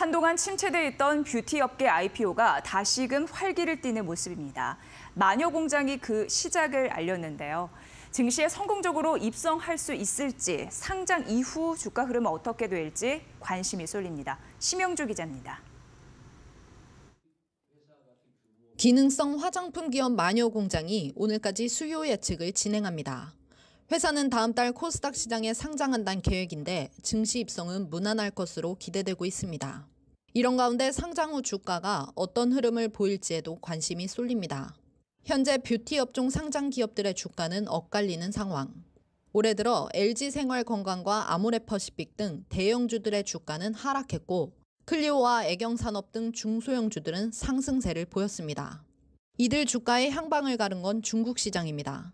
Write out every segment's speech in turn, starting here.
한동안 침체돼 있던 뷰티 업계 IPO가 다시금 활기를 띠는 모습입니다. 마녀 공장이 그 시작을 알렸는데요. 증시에 성공적으로 입성할 수 있을지, 상장 이후 주가 흐름은 어떻게 될지 관심이 쏠립니다. 심영주 기자입니다. 기능성 화장품 기업 마녀 공장이 오늘까지 수요 예측을 진행합니다. 회사는 다음 달 코스닥 시장에 상장한다는 계획인데 증시 입성은 무난할 것으로 기대되고 있습니다. 이런 가운데 상장 후 주가가 어떤 흐름을 보일지에도 관심이 쏠립니다. 현재 뷰티 업종 상장 기업들의 주가는 엇갈리는 상황. 올해 들어 LG 생활건강과 아모레퍼시픽 등 대형주들의 주가는 하락했고 클리오와 애경산업 등 중소형주들은 상승세를 보였습니다. 이들 주가의 향방을 가른 건 중국 시장입니다.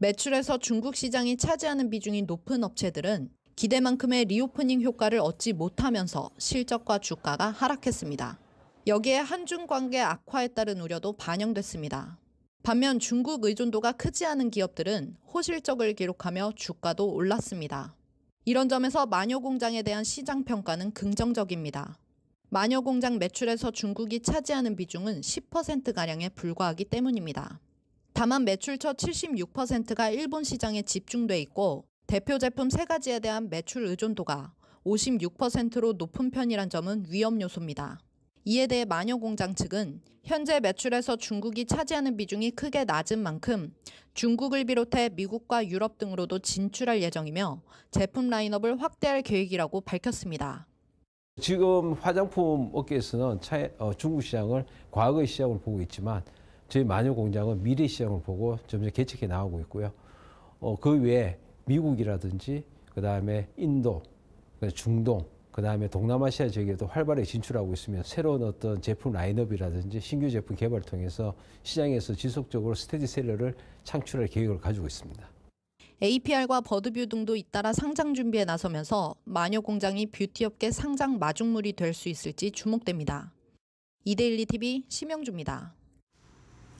매출에서 중국 시장이 차지하는 비중이 높은 업체들은 기대만큼의 리오프닝 효과를 얻지 못하면서 실적과 주가가 하락했습니다. 여기에 한중 관계 악화에 따른 우려도 반영됐습니다. 반면 중국 의존도가 크지 않은 기업들은 호실적을 기록하며 주가도 올랐습니다. 이런 점에서 마녀공장에 대한 시장 평가는 긍정적입니다. 마녀공장 매출에서 중국이 차지하는 비중은 10%가량에 불과하기 때문입니다. 다만 매출처 76%가 일본 시장에 집중돼 있고 대표 제품 3가지에 대한 매출 의존도가 56%로 높은 편이란 점은 위험 요소입니다. 이에 대해 마녀공장 측은 현재 매출에서 중국이 차지하는 비중이 크게 낮은 만큼 중국을 비롯해 미국과 유럽 등으로도 진출할 예정이며 제품 라인업을 확대할 계획이라고 밝혔습니다. 지금 화장품 업계에서는 차이, 어, 중국 시장을 과거의 시장으로 보고 있지만 저희 마녀 공장은 미래 시장을 보고 점점 개척해 나오고 있고요. 어, 그 외에 미국이라든지 그 다음에 인도, 중동, 그 다음에 동남아시아 지역에도 활발히 진출하고 있으며 새로운 어떤 제품 라인업이라든지 신규 제품 개발 을 통해서 시장에서 지속적으로 스테디셀러를 창출할 계획을 가지고 있습니다. APR과 버드뷰 등도 잇따라 상장 준비에 나서면서 마녀공장이 뷰티업계 상장 마중물이 될 수 있을지 주목됩니다. 이데일리 TV 심영주입니다.